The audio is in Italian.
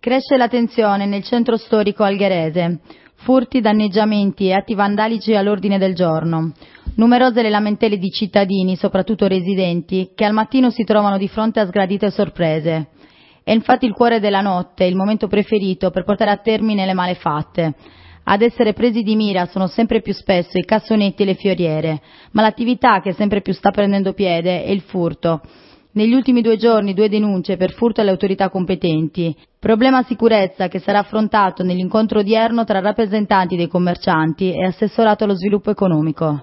Cresce la tensione nel centro storico algherese. Furti, danneggiamenti e atti vandalici all'ordine del giorno. Numerose le lamentele di cittadini, soprattutto residenti, che al mattino si trovano di fronte a sgradite sorprese. È infatti il cuore della notte, il momento preferito per portare a termine le malefatte. Ad essere presi di mira sono sempre più spesso i cassonetti e le fioriere, ma l'attività che sempre più sta prendendo piede è il furto, negli ultimi due giorni due denunce per furto alle autorità competenti. Problema sicurezza che sarà affrontato nell'incontro odierno tra rappresentanti dei commercianti e assessorato allo sviluppo economico.